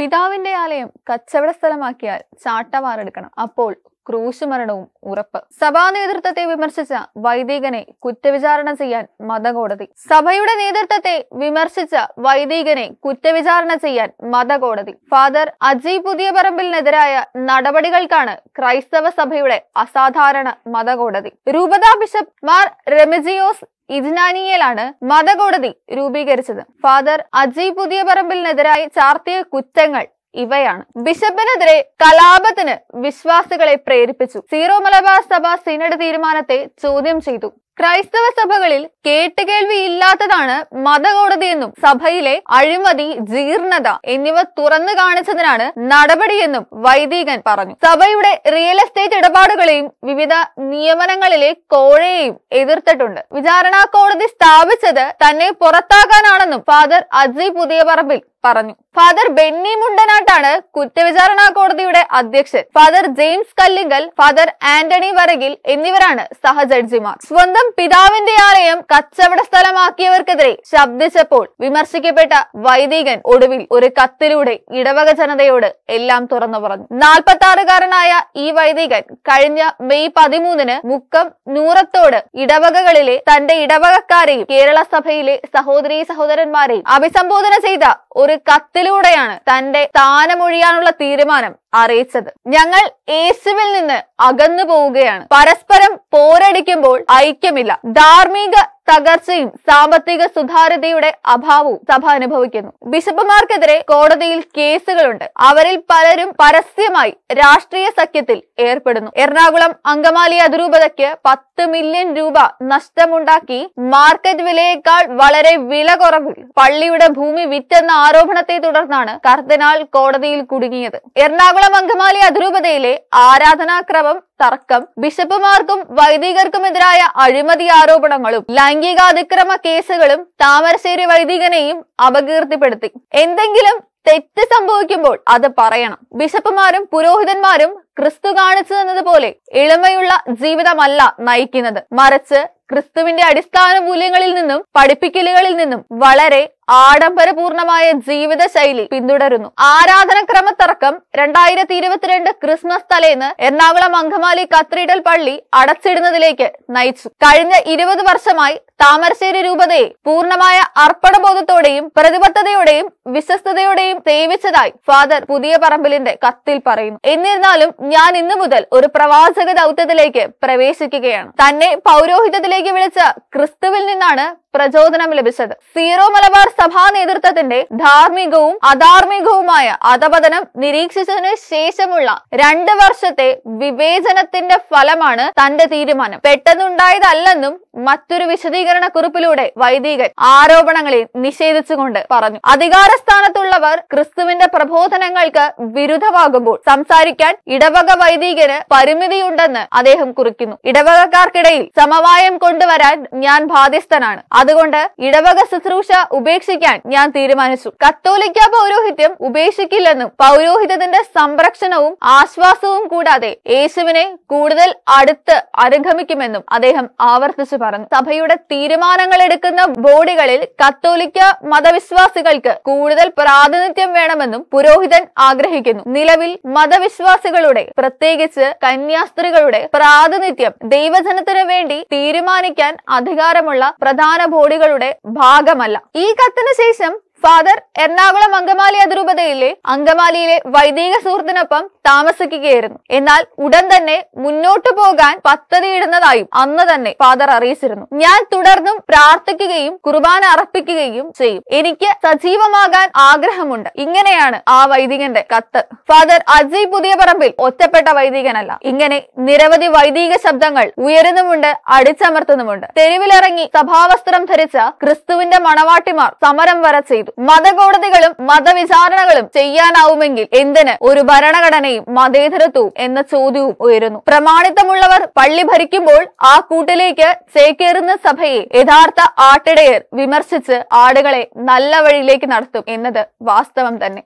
പിതാവിന്റെ ആലയം കച്ചവട സ്ഥലമാക്കിയാൽ ചാട്ടവാറെടുക്കണം അപ്പോൾ ക്രൂശുമരണവും ഉറപ്പ് സഭാ നേതൃത്വത്തെ വിമർശിച്ച വൈദികനെ കുറ്റവിചാരണ ചെയ്യാൻ മതകോടതി സഭയുടെ നേതൃത്വത്തെ വിമർശിച്ച വൈദികനെ കുറ്റവിചാരണ ചെയ്യാൻ മതകോടതി ഫാദർ അജി പുതിയ പറമ്പിലിനെതിരായ നടപടികൾക്കാണ് ക്രൈസ്തവ സഭയുടെ അസാധാരണ മതകോടതി രൂപതാ ബിഷപ്പ് മാർ റെമിജിയോസ് ഇജ്നാനിയലാണ് മതകോടതി രൂപീകരിച്ചത് ഫാദർ അജി പുതിയ പറമ്പിലിനെതിരായി ചാർത്തിയ കുറ്റങ്ങൾ ഇവയാണ് ബിഷപ്പിനെതിരെ കലാപത്തിന് വിശ്വാസികളെ പ്രേരിപ്പിച്ചു സീറോ മലബാർ സഭ സിനഡ് തീരുമാനത്തെ ചോദ്യം ചെയ്തു ക്രൈസ്തവ സഭകളിൽ കേട്ടുകേൾവി ഇല്ലാത്തതാണ് മതകോടതിയെന്നും സഭയിലെ അഴിമതി ജീർണത എന്നിവ തുറന്നു കാണിച്ചതിനാണ് നടപടിയെന്നും വൈദികൻ പറഞ്ഞു സഭയുടെ റിയൽ എസ്റ്റേറ്റ് ഇടപാടുകളെയും വിവിധ നിയമനങ്ങളിലെ കോഴയെയും എതിർത്തിട്ടുണ്ട് വിചാരണാ കോടതി സ്ഥാപിച്ചത് തന്നെ പുറത്താക്കാനാണെന്നും ഫാദർ അജി പുതിയ പറമ്പിൽ പറഞ്ഞു ഫാദർ ബെന്നി മുണ്ടനാട്ടാണ് കുറ്റവിചാരണ കോടതിയുടെ അധ്യക്ഷൻ father James Kallingal father Antony Varakil എന്നിവരാണ് സഹജഡ്ജിമാർ സ്വന്തം പിതാവിന്റെ ആലയം കച്ചവട സ്ഥലമാക്കിയവർക്കെതിരെ ശബ്ദിച്ചപ്പോൾ വിമർശിക്കപ്പെട്ട വൈദികൻ ഒടുവിൽ ഒരു കത്തിലൂടെ ഇടവക ജനതയോട് എല്ലാം തുറന്നു പറഞ്ഞു നാൽപ്പത്തി ആറുകാരനായ ഈ വൈദികൻ കഴിഞ്ഞ മെയ് പതിമൂന്നിന് മുക്കം നൂറത്തോട് ഇടവകകളിലെ തന്റെ ഇടവകക്കാരെയും കേരള സഭയിലെ സഹോദരീ സഹോദരന്മാരെയും അഭിസംബോധന ചെയ്ത ഒരു കത്തിലൂടെയാണ് തന്റെ സ്ഥാനമൊഴിയാനുള്ള തീരുമാനം അറിയിച്ചത് ഞങ്ങൾ യേശുവിൽ നിന്ന് അകന്നു പോവുകയാണ് പരസ്പരം പോരടിക്കുമ്പോൾ ഐക്യം ഐക്യമില്ല ധാർമ്മിക തകർച്ചയും സാമ്പത്തിക സുതാര്യതയുടെ അഭാവവും സഭ അനുഭവിക്കുന്നു ബിഷപ്പുമാർക്കെതിരെ കോടതിയിൽ കേസുകളുണ്ട് അവരിൽ പലരും പരസ്യമായി രാഷ്ട്രീയ സഖ്യത്തിൽ ഏർപ്പെടുന്നു എറണാകുളം അങ്കമാലി അതിരൂപതയ്ക്ക് പത്ത് മില്യൺ രൂപ നഷ്ടമുണ്ടാക്കി മാർക്കറ്റ് വിലയേക്കാൾ വളരെ വില കുറവിൽ പള്ളിയുടെ ഭൂമി വിറ്റെന്ന ആരോപണത്തെ തുടർന്നാണ് കർദിനാൾ കോടതിയിൽ കുടുങ്ങിയത് എറണാകുളം അങ്കമാലി അതിരൂപതയിലെ ആരാധനാക്രമം തർക്കം ബിഷപ്പുമാർക്കും വൈദികർക്കുമെതിരായ അഴിമതി ആരോപണങ്ങളും ലൈംഗികാതിക്രമ കേസുകളും താമരശ്ശേരി വൈദികനെയും അപകീർത്തിപ്പെടുത്തി എന്തെങ്കിലും തെറ്റ് സംഭവിക്കുമ്പോൾ അത് പറയണം ബിഷപ്പുമാരും പുരോഹിതന്മാരും ക്രിസ്തു കാണിച്ചു തന്നതുപോലെ എളിമയുള്ള ജീവിതമല്ല നയിക്കുന്നത് മറിച്ച് ക്രിസ്തുവിന്റെ അടിസ്ഥാന മൂല്യങ്ങളിൽ നിന്നും പഠിപ്പിക്കലുകളിൽ നിന്നും വളരെ ആഡംബരപൂർണമായ ജീവിതശൈലി പിന്തുടരുന്നു ആരാധനക്രമത്തിറക്കം രണ്ടായിരത്തി ഇരുപത്തിരണ്ട് ക്രിസ്മസ് തലേന്ന് എറണാകുളം അങ്കമാലി കത്രീഡൽ പള്ളി അടച്ചിടുന്നതിലേക്ക് നയിച്ചു കഴിഞ്ഞ ഇരുപത് വർഷമായി താമരശ്ശേരി രൂപതയെ പൂർണ്ണമായ അർപ്പണബോധത്തോടെയും പ്രതിബദ്ധതയോടെയും വിശ്വസ്തയോടെയും സേവിച്ചതായി ഫാദർ പുതിയ പറമ്പിലിന്റെ കത്തിൽ പറയുന്നു എന്നിരുന്നാലും ഞാൻ ഇന്നു മുതൽ ഒരു പ്രവാചക ദൗത്യത്തിലേക്ക് പ്രവേശിക്കുകയാണ് തന്നെ പൗരോഹിതത്തിലേക്ക് വിളിച്ച ക്രിസ്തുവിൽ നിന്നാണ് പ്രചോദനം ലഭിച്ചത് സീറോ മലബാർ സഭാ നേതൃത്വത്തിന്റെ ധാർമ്മികവും അധാർമികവുമായ അധപതനം നിരീക്ഷിച്ചതിന് ശേഷമുള്ള രണ്ട് വർഷത്തെ വിവേചനത്തിന്റെ ഫലമാണ് തന്റെ തീരുമാനം പെട്ടെന്നുണ്ടായതല്ലെന്നും മറ്റൊരു വിശദീകരണ കുറിപ്പിലൂടെ വൈദികൻ ആരോപണങ്ങളെ നിഷേധിച്ചുകൊണ്ട് പറഞ്ഞു അധികാരസ്ഥാനത്തുള്ളവർ ക്രിസ്തുവിന്റെ പ്രബോധനങ്ങൾക്ക് വിരുദ്ധമാകുമ്പോൾ സംസാരിക്കാൻ ഇടവക വൈദികന് പരിമിതിയുണ്ടെന്ന് അദ്ദേഹം കുറിക്കുന്നു ഇടവകക്കാർക്കിടയിൽ സമവായം കൊണ്ടുവരാൻ ഞാൻ ബാധ്യസ്ഥനാണ് അതുകൊണ്ട് ഇടവക ശുശ്രൂഷ ഉപേക്ഷിക്കാൻ ഞാൻ തീരുമാനിച്ചു കത്തോലിക്ക പൗരോഹിത്യം ഉപേക്ഷിക്കില്ലെന്നും പൗരോഹിത്യത്തിന്റെ സംരക്ഷണവും ആശ്വാസവും കൂടാതെ യേശുവിനെ കൂടുതൽ അടുത്ത് അനുഗമിക്കുമെന്നും അദ്ദേഹം ആവർത്തിച്ചു പറഞ്ഞു സഭയുടെ തീരുമാനങ്ങൾ എടുക്കുന്ന ബോഡികളിൽ കത്തോലിക്ക മതവിശ്വാസികൾക്ക് കൂടുതൽ പ്രാതിനിധ്യം വേണമെന്നും പുരോഹിതൻ ആഗ്രഹിക്കുന്നു നിലവിൽ മതവിശ്വാസികളുടെ പ്രത്യേകിച്ച് കന്യാസ്ത്രീകളുടെ പ്രാതിനിധ്യം ദൈവജനത്തിനു വേണ്ടി തീരുമാനിക്കാൻ അധികാരമുള്ള പ്രധാന ബോഡികളുടെ ഭാഗമല്ല ഈ കത്തിന് ശേഷം ഫാദർ എറണാകുളം അങ്കമാലി അതിരൂപതയിലെ അങ്കമാലിയിലെ വൈദിക സുഹൃത്തിനൊപ്പം താമസിക്കുകയായിരുന്നു എന്നാൽ ഉടൻ തന്നെ മുന്നോട്ടു പോകാൻ പദ്ധതിയിടുന്നതായും അന്ന് തന്നെ ഫാദർ അറിയിച്ചിരുന്നു ഞാൻ തുടർന്നും പ്രാർത്ഥിക്കുകയും കുർബാന അർപ്പിക്കുകയും ചെയ്യും എനിക്ക് സജീവമാകാൻ ആഗ്രഹമുണ്ട് ഇങ്ങനെയാണ് ആ വൈദികന്റെ കത്ത് ഫാദർ അജി പുതിയ പറമ്പിൽ ഒറ്റപ്പെട്ട വൈദികനല്ല ഇങ്ങനെ നിരവധി വൈദിക ശബ്ദങ്ങൾ ഉയരുന്നുമുണ്ട് അടിച്ചമർത്തുന്നുമുണ്ട് തെരുവിലിറങ്ങി സഭാവസ്ത്രം ധരിച്ച ക്രിസ്തുവിന്റെ മണവാട്ടിമാർ സമരം വരെ ചെയ്തു മതകോടതികളും മതവിചാരണകളും ചെയ്യാനാവുമെങ്കിൽ എന്തിന് ഒരു ഭരണഘടന പ്രാർത്ഥനയും മതേതരത്വവും എന്ന ചോദ്യവും ഉയരുന്നു പ്രമാണിത്തമുള്ളവർ പള്ളി ഭരിക്കുമ്പോൾ ആ കൂട്ടിലേക്ക് ചേക്കേറുന്ന സഭയെ യഥാർത്ഥ ആട്ടിടയർ വിമർശിച്ച് ആടുകളെ നല്ല വഴിയിലേക്ക് നടത്തും എന്നത് വാസ്തവം തന്നെ